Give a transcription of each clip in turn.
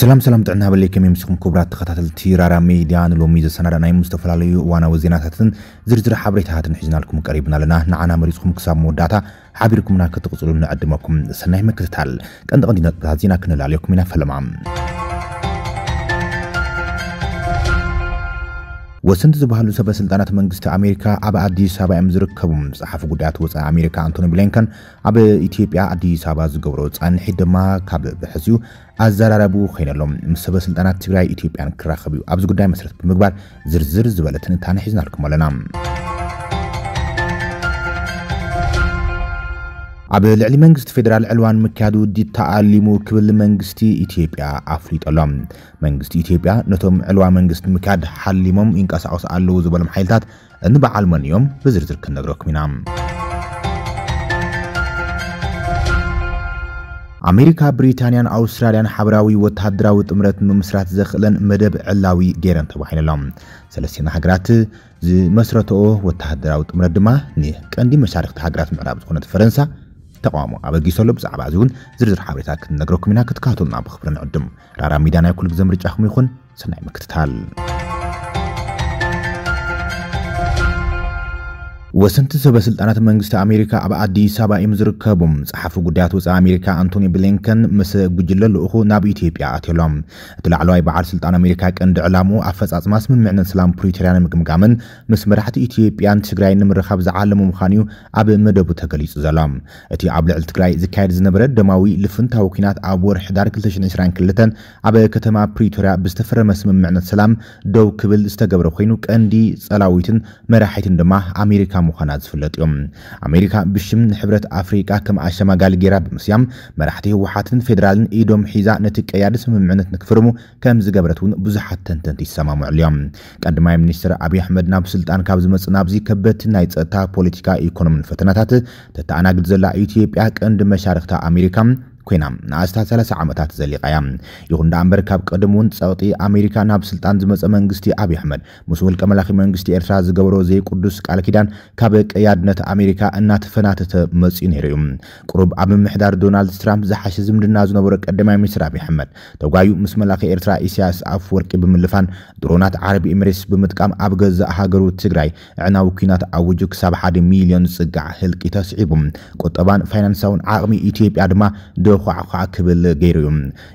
سلام سلام تعنا بلي كم يمسكم كبرى تخطات التيرا راميديا نلو ميزة سنرى نايم مصطفى لالي وانا وزينا تاتن زر زر حابري لكم قريبنا لنا نعنا مريسكم كساب موداتا حابركم ناكت قصولنا عدمكم مكتتال كان دقندي نتازينا كنلاليكم نفل معم ወሰንቲ ዝበሃሉ ሰበ ስልጣናት መንግስቲ ኣሜሪካ ኣብ ኣዲስ ኣበባ እዮም ዝርከቡ ፀሓፍ ጉዳያት ወፃኢ ኣሜሪካ ኣንቶኒ ብሊንከን ኣብ ኢትዮጵያ ኣዲስ ኣበባ ዝገብሮ ፃንሒት ድማ ካብ ብሕዚኡ ኣዘራረቡ ኮይነሎም ምስ ሰበ ስልጣናት ትግራይ ኢትዮጵያን ክራኸብ እዩ ኣብዚ ጉዳይ መሰረት ብምግባር ዝርዝር ዝበለ ትንታነ ሒዝናልኩም ኣለና ኣብ ልዕሊ መንግስቲ ፌደራል ዕልዋን ምክያዱ ውዲድ ተኣሊሙ ክብል መንግስቲ ኢትዮጵያ ኣፍሊጠሎም መንግስቲ ኢትዮጵያ ነቶም ዕልዋ መንግስቲ ምክያድ ሓሊሞም ይንቀሳቐሱ ኣለዉ ዝበሎም ሓይልታት እንበዓል መን እዮም ብዝርዝር ክንነግረኩም ኢና ኣሜሪካ ብሪታንያን ኣውስትራልያን ሓበራዊ ወተሃደራዊ ጥምረት ምምስራት ዘኽእለን መደብ ዕላዊ ገይረን ተባሂለሎም ሰለስቴና ሃገራት ዝመስረትኦ ወተሃደራዊ ጥምረት ድማ ንቀንዲ መሻርክቲ ሃገራት ምዕራብ ዝኾነት ፈረንሳ ተቃውሞ ኣበጊሶሎ ብዛዕባ እዚ እውን ዝርዝር ሓበሬታ ክትነግረኩም ኢና ክትካተሉና ብክብሪ ንዕድም ራራ ሚድያ ናይ ኩሉ ግዜ ምርጫኹም ይኹን ሰናይ ምክትታል ወሰንቲ ሰበስልጣናት መንግስቲ ኣሜሪካ ኣብ ኣዲስ ኣበባ እዮም ዝርከቡ ፀሓፊ ጉዳያት ወፃኢ ኣሜሪካ ኣንቶኒ ብሊንከን ምስ ጉጅለ ልኡኹ ናብ ኢትዮጵያ ኣትሎም እቲ ላዕለዋይ በዓል ስልጣን ኣሜሪካ ቀንዲ ዕላሙ ኣፈፃፅማ ስምምዕነት ሰላም ፕሪቶርያ ንምግምጋምን ምስ መራሕቲ ኢትዮጵያን ትግራይ ንምርኻብ ዝዓለሙ ምዃን እዩ ኣብ መደቡ ተገሊጹ ዘሎ እቲ ኣብ ልዕሊ ትግራይ ዝካየድ ዝነበረ ደማዊ ልፍንታዊ ኩናት ኣብ ወርሒ ዳር 222 ኣብ ከተማ ፕሪቶርያ ብዝተፈረመ ስምምዕነት ሰላም ደው ክብል ዝተገብረ ኮይኑ ቀንዲ ፀላዊትን መራሒትን ድማ ኣሜሪካ ምዃና ዝፍለጥ እዮም ኣሜሪካ ብሽም ንሕብረት ኣፍሪቃ ከም ኣሸማጋሊ ጌራ ብምስያም መራሕቲ ህወሓትን ፌደራልን ኢዶም ሒዛ ነቲ ቀያዲ ስምምዕነት ንክፍርሙ ከም ዝገብረት እውን ብዙሓት ተንተንቲ ይሰማምዑሉ እዮም ቀዳማይ ሚኒስትር ኣብዪ ኣሕመድ ናብ ስልጣን ካብ ዝመፅእ ናብዚ ከበድቲ ናይ ፀጥታ ፖለቲካ ኢኮኖምን ፈተናታት ተተኣናግድ ዘላ ኢትዮጵያ ቀንዲ መሻርክታ ኣሜሪካ ኮይና ንኣስታት 30 ዓመታት ዘሊቓ እያ ይኹን ዳ እምበር ካብ ቅድም እውን ፀቕጢ ኣሜሪካ ናብ ስልጣን ዝመፀ መንግስቲ ኣብዪ ኣሕመድ ምስ ውልቀ መላኺ መንግስቲ ኤርትራ ዝገበሮ ቅዱስ ቃል ኪዳን ካብ ቀያድነት ኣሜሪካ እናተፈናተተ መፅኡ ነይሩ እዩ ቅሩብ ኣብ ምምሕዳር ዶናልድ ትራምፕ ዝሓሸ ዝምድና ዝነበሮ ቀዳማይ ሚኒስትር ኣብዪ ኣሕመድ ተጓዩ ምስ መላኺ ኤርትራ ኢሳያስ ኣፍ ወርቂ ብምልፋን ድሮናት ዓረብ ኤምሬስ ብምጥቃም ኣብ ገዛእ ሃገሩ ትግራይ ዕናዊ ኩናት ኣውጁ ክሳብ ሓደ ሚልዮን ዝፅጋዕ ህልቂ ተስዒቡ ቁጠባን ፋይናንሳውን ዓቕሚ ኢትዮጵያ ድማ ዝኳዕኳዕ ክብል ገይሩ እዩ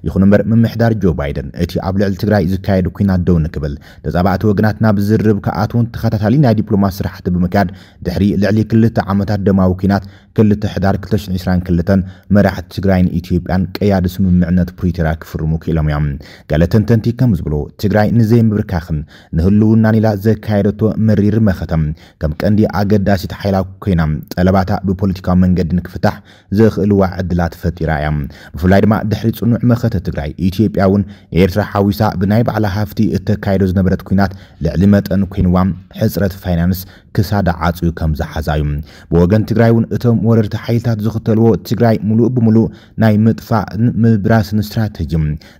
ይኹን እምበር ምምሕዳር ጆ ባይደን እቲ ኣብ ልዕሊ ትግራይ ዝካየድ ኩናት ደው ንክብል ተፃባእቲ ወገናት ናብ ዝርብ ክኣትውን ተኸታታሊ ናይ ዲፕሎማት ስራሕቲ ብምካድ ድሕሪ ልዕሊ ክልተ ዓመታት ደማዊ ኩናት ክልተ ሕዳር 222 መራሕቲ ትግራይን ኢትዮጵያን ቀያዲ ስምምዕነት ፕሪቶርያ ክፍርሙ ክኢሎም እዮም ገለ ተንተንቲ ከም ዝብሎ ትግራይ ንዘይምብርካኽን ንህልውናን ኢላ ዘካየደቶ መሪር መኸተም ከም ቀንዲ ኣገዳሲት ሓይላ ኮይና ጠለባታ ብፖለቲካዊ መንገዲ ንክፍታሕ ዘኽእልዋ ዕድላት ፈጢራ እያ እዮም ብፍላይ ድማ ድሕሪ ፅኑዕ መኸተ ትግራይ ኢትዮጵያ እውን ኤርትራ ሓዊሳ ብናይ ባዕላ ሃፍቲ እተካይዶ ዝነበረት ኩናት ልዕሊ መጠን ኮይንዋ ሕፅረት ፋይናንስ ክሳዳ ዓፅዩ ከም ዝሓዛ እዩ ብወገን ትግራይ እውን እቶም ወረርቲ ሓይልታት ዝኽተልዎ ትግራይ ሙሉእ ብምሉእ ናይ ምጥፋእ ምብራስን ስትራተጂ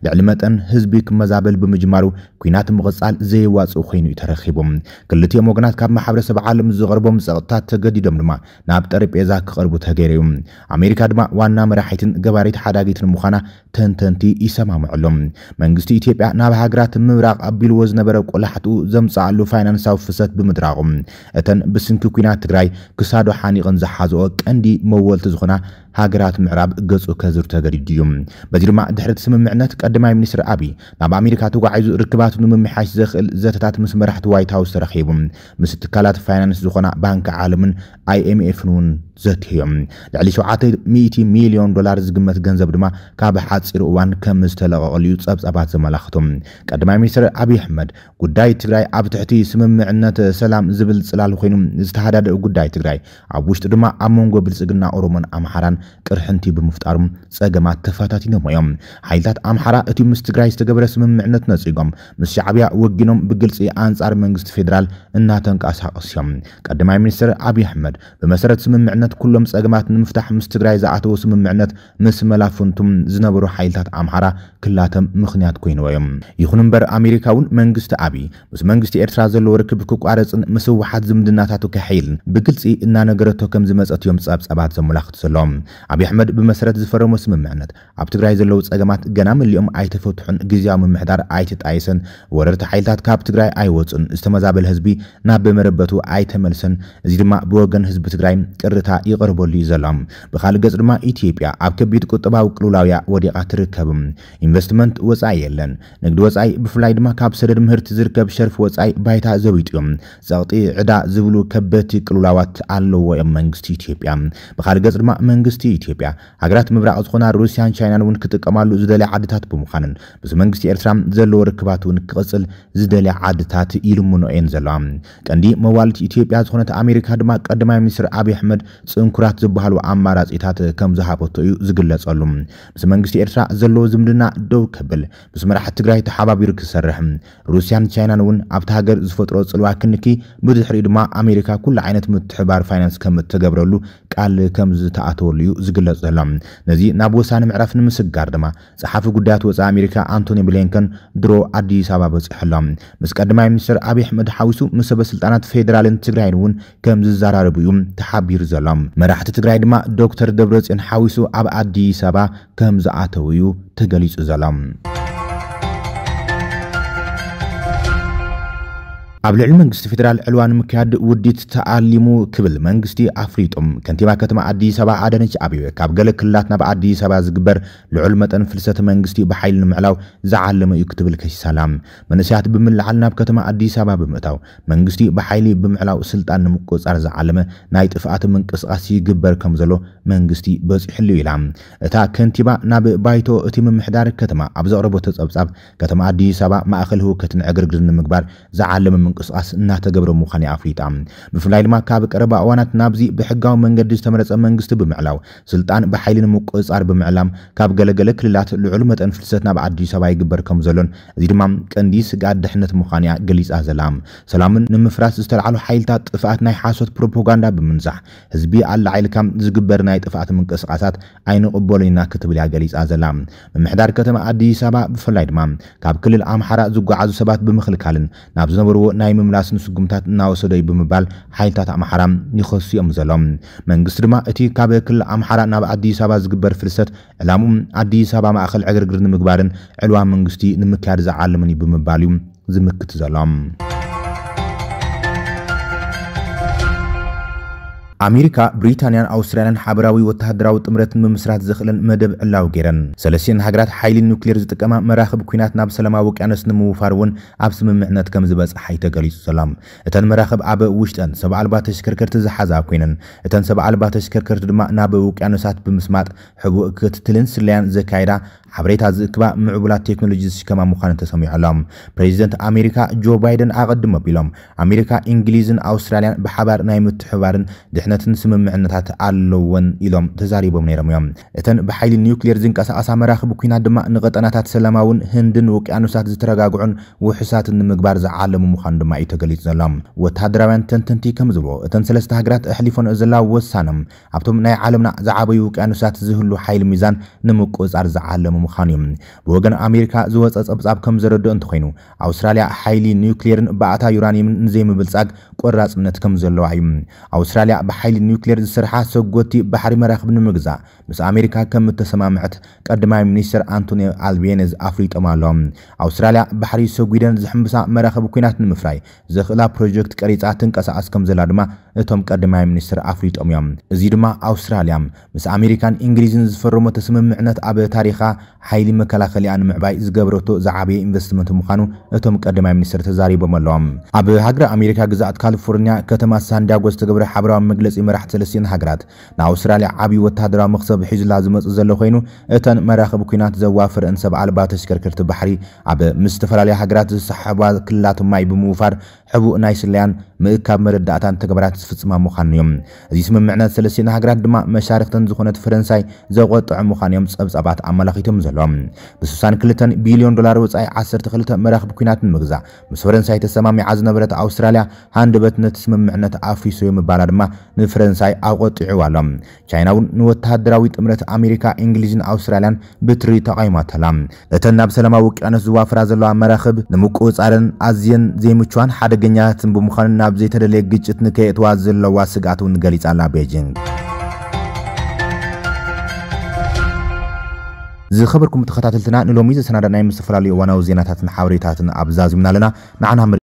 ልዕሊ መጠን ህዝቢ ክመዛበል ብምጅማሩ ኩናት ምቕፃል ዘየዋፅኡ ኮይኑ እዩ ተረኺቡ ክልቲኦም ወገናት ካብ ማሕበረሰብ ዓለም ዝቐርቦም ፀቕጥታት ተገዲዶም ድማ ናብ ጠረጴዛ ክቐርቡ ተገይረ እዩ ኣሜሪካ ድማ ዋና መራሒትን ገባሪት ሓዳጊትን ምዃና ተንተንቲ ይሰማምዐሎም መንግስቲ ኢትዮጵያ ናብ ሃገራት ምብራቕ ኣቢልዎ ዝነበረ ቆላሕትኡ ዘምፅኣሉ ፋይናንሳዊ ፍሰት ብምድራቑ ዝሓተተን ብስንኪ ኩናት ትግራይ ክሳዶ ሓኒቐን ዝሓዝኦ ቀንዲ መወልቲ ዝኾና ሃገራት ምዕራብ ገጹ ከዝር ተገዲዱ እዩ በዚ ድማ ድሕሪ ስምምዕነት ቀዳማይ ሚኒስትር ኣብይ ናብ ኣሜሪካ ተጓዒዙ ርክባት ንምምሓሽ ዘኽእል ዘተታት ምስ መራሕቲ ዋይት ሃውስ ተረኺቡ ምስ ትካላት ፋይናንስ ዝኾና ባንኪ ዓለምን ኣይኤምኤፍን እውን ዘትሕዮም ልዕሊ 700 ሚልዮን ዶላር ዝግመት ገንዘብ ድማ ካብ ሓፂር እዋን ከም እዩ ጸብጻባት ዘመላኽቱ ቀዳማይ ሚኒስትር ኣብዪ ኣሕመድ ጉዳይ ትግራይ ኣብ ትሕቲ ስምምዕነት ሰላም ዝብል ፅላል ኮይኑ ዝተሃዳደኡ ጉዳይ ትግራይ ኣብ ውሽጡ ድማ ኣብ መንጎ ብልፅግና ኦሮሞን ኣምሓራን ቅርሕንቲ ብምፍጣር ፀገማት ተፋታቲኖ እዮም ሓይልታት ኣምሓራ እቲ ምስ ትግራይ ዝተገብረ ስምምዕነት ነፂጎም ምስ ሻዕብያ ወጊኖም ብግልፂ ኣንጻር መንግስቲ ፌደራል እናተንቀሳቀሱ እዮም ቀዳማይ ሚኒስትር ኣብዪ ኣሕመድ ብመሰረት ስምምዕነት ኩሎም ፀገማት ንምፍታሕ ምስ ትግራይ ዝኣተዎ ስምምዕነት ምስ መላፍንቱም ዝነበሩ ሓይልታት ኣምሓራ ክላተም ምክንያት ኮይንዎ እዮም ይኹን እምበር ኣሜሪካ እውን መንግስቲ ኣብዪ ምስ መንግስቲ ኤርትራ ዘለዎ ርክብ ክቋረፅን ምስ ህወሓት ዝምድናታቱ ከሕይልን ብግልፂ እናነገረቶ ከም ዝመፀት እዮም ፀብፀባት ዘመላኽት ዘሎም ኣብዪ ኣሕመድ ብመሰረት ዝፈረሞ ስምምዕነት ኣብ ትግራይ ዘለው ፀገማት ገና መሊኦም ኣይተፈትሑን ግዜዊ ምምሕዳር ኣይትጣየሰን ወረርቲ ሓይልታት ካብ ትግራይ ኣይወፁን ዝተመዛበለ ህዝቢ ናብ በመረበቱ ኣይተመልሰን እዚ ድማ ብወገን ህዝቢ ትግራይ ቅርታ ይቐርበሉ እዩ ዘሎም ብካልእ ገጽ ድማ ኢትዮጵያ ኣብ ከቢድ ቁጠባዊ ቅልውላውያ ወዲቓ ትርከብ ኢንቨስትመንት ወፃኢ የለን ንግዲ ወፃኢ ብፍላይ ድማ ካብ ሰደድ ምህርቲ ዝርከብ ሸርፊ ወፃኢ ባይታ ዘቢጡ እዮም ጸቕጢ ዕዳ ዝብሉ ከበቲ ቅልውላዋት ኣለዎ እዮም መንግስቲ ኢትዮጵያ ብካልእ ገጽ ድማ መንግስቲ መንግስቲ ኢትዮጵያ ሃገራት ምብራቅ ዝኾና ሩስያን ቻይናን እውን ክጥቀማሉ ዝደለየ ዓድታት ብምዃንን ምስ መንግስቲ ኤርትራ ዘለዎ ርክባት እውን ክቕፅል ዝደለየ ዓድታት ይልምኖ እየን ዘለዋ ቀንዲ መዋልቲ ኢትዮጵያ ዝኾነት ኣሜሪካ ድማ ቀዳማይ ሚኒስትር ኣብዪ ኣሕመድ ፅንኩራት ዝበሃሉ ኣማራፂታት ከም ዝሃበቶ እዩ ዝግለጸሉ ምስ መንግስቲ ኤርትራ ዘለዎ ዝምድና ደው ከብል ምስ መራሕቲ ትግራይ ተሓባቢሩ ክሰርሕ ሩስያን ቻይናን እውን ኣብቲ ሃገር ዝፈጥሮ ፅልዋ ክንኪ ብድሕሪኡ ድማ ኣሜሪካ ኩሉ ዓይነት ምትሕባር ፋይናንስ ከም እተገብረሉ ቃል ከም ዝተኣተወሉ እዩ ዝግለጽ ዘሎ ነዚ ናብ ወሳኒ ምዕራፍ ንምስጋር ድማ ፀሓፊ ጉዳያት ወፃኢ ኣሜሪካ ኣንቶኒ ብሊንከን ድሮ ኣዲስ ኣበባ በፂሕሎም ምስ ቀዳማይ ሚኒስትር ኣብዪ ኣሕመድ ሓዊሱ ምስ ሰበስልጣናት ፌደራልን ትግራይን እውን ከም ዝዘራረቡ እዩ ተሓቢሩ ዘሎ መራሕቲ ትግራይ ድማ ዶክተር ደብረፅዮን ሓዊሱ ኣብ ኣዲስ ኣበባ ከም ዝኣተው እዩ ተገሊጹ ዘሎ ኣብ ልዕሊ መንግስቲ ፌደራል ዕልዋን ምክያድ ውዲት ተኣሊሙ ክብል መንግስቲ ኣፍሪጦም ከንቲባ ከተማ ኣዲስ ኣበባ ኣደነች ኣቤቤ ካብ ገለ ክልላት ናብ ኣዲስ ኣበባ ዝግበር ልዑል መጠን ፍልሰተ መንግስቲ ብሓይሊ ንምዕላው ዝዓለመ እዩ ክትብል ከሲሳላም መንስያት ብምልዓል ናብ ከተማ ኣዲስ ኣበባ ብምእታው መንግስቲ ብሓይሊ ብምዕላው ስልጣን ንምቁፃር ዝዓለመ ናይ ጥፍኣት ምንቅስቃስ ይግበር ከም ዘሎ መንግስቲ በፂሕሉ ኢላ እታ ከንቲባ ናብ ባይቶ እቲ ምምሕዳር ከተማ ኣብ ዘቕረቦ ተጸብጻብ ከተማ ኣዲስ ኣበባ ማእኸል ህውከትን ዕግርግር ንምግባር ዝዓለመ ምንቅስቃስ እናተገብረ ምዃን ኣፍሊጣ ብፍላይ ድማ ካብ ቀረባ እዋናት ናብዚ ብሕጋዊ መንገዲ ዝተመረፀ መንግስቲ ብምዕላው ስልጣን ብሓይሊ ንምቁፅጻር ብምዕላም ካብ ገለገለ ክልላት ልዑል መጠን ፍልሰት ናብ ኣዲስ ኣበባ ይግበር ከም ዘሎን እዚ ድማ ቀንዲ ስጋት ድሕነት ምዃን እያ ገሊፃ ዘላ ሰላምን ንምፍራስ ዝተለዓሉ ሓይልታት ጥፍኣት ናይ ሓሶት ፕሮፓጋንዳ ብምንዛሕ ህዝቢ ኣለዓይልካ ዝግበር ናይ ጥፍኣት ምንቅስቃሳት ኣይንቕበሉ ኢና ክትብል እያ ገሊፃ ዘላ ምምሕዳር ከተማ ኣዲስ ኣበባ ብፍላይ ድማ ካብ ክልል ኣምሓራ ዝጓዓዙ ሰባት ብምኽልካልን ናብ ዝነበርዎ ናይ ምምላስን ስጉምታት እናወሰደ እዩ ብምባል ሓይልታት ኣምሓራ ይኸሱ እዮም ዘሎም መንግስቲ ድማ እቲ ካብ ክልል ኣምሓራ ናብ ኣዲስ ኣበባ ዝግበር ፍልሰት ዕላሙ ኣዲስ ኣበባ ማእኸል ዕግርግር ንምግባርን ዕልዋ መንግስቲ ንምክያድ ዝዓለምን እዩ ብምባል እዩ ዝምክት ዘሎም ኣሜሪካ ብሪታንያን ኣውስትራልያን ሓበራዊ ወተሃደራዊ ጥምረት ምምስራት ዝኽእልን መደብ ዕላው ገይረን ሰለስተን ሃገራት ሓይሊ ኒውክሌር ዝጥቀማ መራኽብ ኩናት ናብ ሰላማዊ ውቅያኖስ ንምውፋር እውን ኣብ ስምምዕነት ከም ዝበፅሓ ተገሊጹ ዘሎ እተን መራኽብ ኣብ ውሽጠን ሰብ ኣልባ ተሽከርከርቲ ዝሓዛ ኮይነን እተን ሰብ ኣልባ ተሽከርከርቲ ድማ ናብ ውቅያኖሳት ብምስማጥ ሕቡእ ክትትልን ስለያን ዘካይዳ ሓበሬታ ዝእክባ ምዕቡላት ቴክኖሎጂ ዝሽከማ ምዃኑ ተሰሚዑ ኣሎም ፕሬዚደንት ኣሜሪካ ጆ ባይደን ኣቐድሞ ኣቢሎም ኣሜሪካ እንግሊዝን ኣውስትራልያን ብሓባር ናይ ምትሕባርን ድሕነትን ስምምዕነታት ኣለወን ኢሎም ተዛሪቦም ነይሮም እዮም እተን ብሓይሊ ኒውክሌር ዝንቀሳቐሳ መራኽቢ ኩናት ድማ ንቐጠናታት ሰላማውን ህንድን ውቅያኖሳት ዝተረጋግዑን ውሕሳትን ንምግባር ዝዓለሙ ምዃኑ ድማ እዩ ተገሊጹ ዘሎም ወታደራውያን ተንተንቲ ከም ዝብሎ እተን ሰለስተ ሃገራት ኣሕሊፎን ዘላ ወሳኖም ኣብቶም ናይ ዓለምና ዝዓበዩ ውቅያኖሳት ዝህሉ ሓይሊ ሚዛን ንምቁፃር ዝዓለሙ ምዃኑ እዩ ብወገን ኣሜሪካ ዝወፀ ፀብጻብ ከም ዘረድኦ እንተኮይኑ ኣውስትራልያ ሓይሊ ኒውክሌርን ባእታ ዩራኒየምን ንዘይምብልፃግ ቆራፅነት ከም ዘለዋ እዩ ኣውስትራልያ ብሓይሊ ኒውክሌር ዝስርሓ ሰጎቲ ባሕሪ መራኽቢ ንምግዛእ ምስ ኣሜሪካ ከም እተሰማምዐት ቀዳማይ ሚኒስትር ኣንቶኒ ኣልቤነዝ ኣፍሊጦም ኣለዎም ኣውስትራልያ ባሕሪ ሰጉደን ዝሕምብሳ መራኸቢ ኩናት ንምፍራይ ዘኽእላ ፕሮጀክት ቀሪፃ ትንቀሳቀስ ከም ዘላ ድማ እቶም ቀዳማይ ሚኒስትር ኣፍሊጦም እዮም እዚ ድማ ኣውስትራልያ ምስ ኣሜሪካን እንግሊዝን ዝፈረሞ ተስምምዕነት ኣብ ታሪኻ ሓይሊ መከላኸሊ ኣን ምዕባይ ዝገበረቶ ዝዓበየ ኢንቨስትመንት ምዃኑ እቶም ቀዳማይ ሚኒስትር ተዛሪቦም ኣለዎም ኣብ ሃገረ ኣሜሪካ ግዛኣት ካሊፎርኒያ ከተማ ሳንዲያጎ ዝተገብረ ሓበራዊ መግለፂ መራሕቲ ሰለስቴን ሃገራት ንኣውስትራልያ ዓብዪ ወታደራዊ መኽሰብ ሒዙላ ዝመፅእ ዘሎ ኮይኑ እተን መራኸቢ ኩናት ዘዋፍርአን ሰብ ኣልባ ተሽከርከርቲ ባሕሪ ኣብ ምስ ዝተፈላለያ ሃገራት ዝሰሓባ ክልላት ማይ ብምውፋር ዕቡእ ናይ ስለያን ምእካብ መረዳእታን ተግባራት ዝፍፅማ ምዃን እዮም እዚ ስምምዕነት ሰለስቴን ሃገራት ድማ መሻርክተን ዝኾነት ፈረንሳይ ዘቆጥዑ ምዃን እዮም ፀብጻባት ኣመላኺቶም ዘለዎም ብ62 ቢልዮን ዶላር ወፃኢ 12 መራኽቢ ኩናት ንምግዛእ ምስ ፈረንሳይ ተሰማሚዓ ዝነበረት ኣውስትራልያ ሃንደበት ነቲ ስምምዕነት ኣፍሪሶ ምባላ ድማ ንፈረንሳይ ኣቆጢዑ ኣሎም ቻይና እውን ንወተሃደራዊ ጥምረት ኣሜሪካ እንግሊዝን ኣውስትራልያን ብትሪ ተቃይማተላ እተን ናብ ሰላማዊ ውቅያኖስ ዝዋፍራ ዘለዋ መራኽብ ንምቁፃርን ኣዝየን ዘይምችዋን ሓደ መገኛትን ብምዃን ናብ ዘይተደለየ ግጭት ንከየእትዋ ዘለዋ ስጋት እውን ገሊጻ ኣላ ቤጂንግ ዝኸበርኩም ተኸታተልትና ንሎሚ ዘሰናዳናይ ዝተፈላለዩ እዋናዊ ዜናታትን ሓበሬታትን ኣብዛዚምና ኣለና ንዓና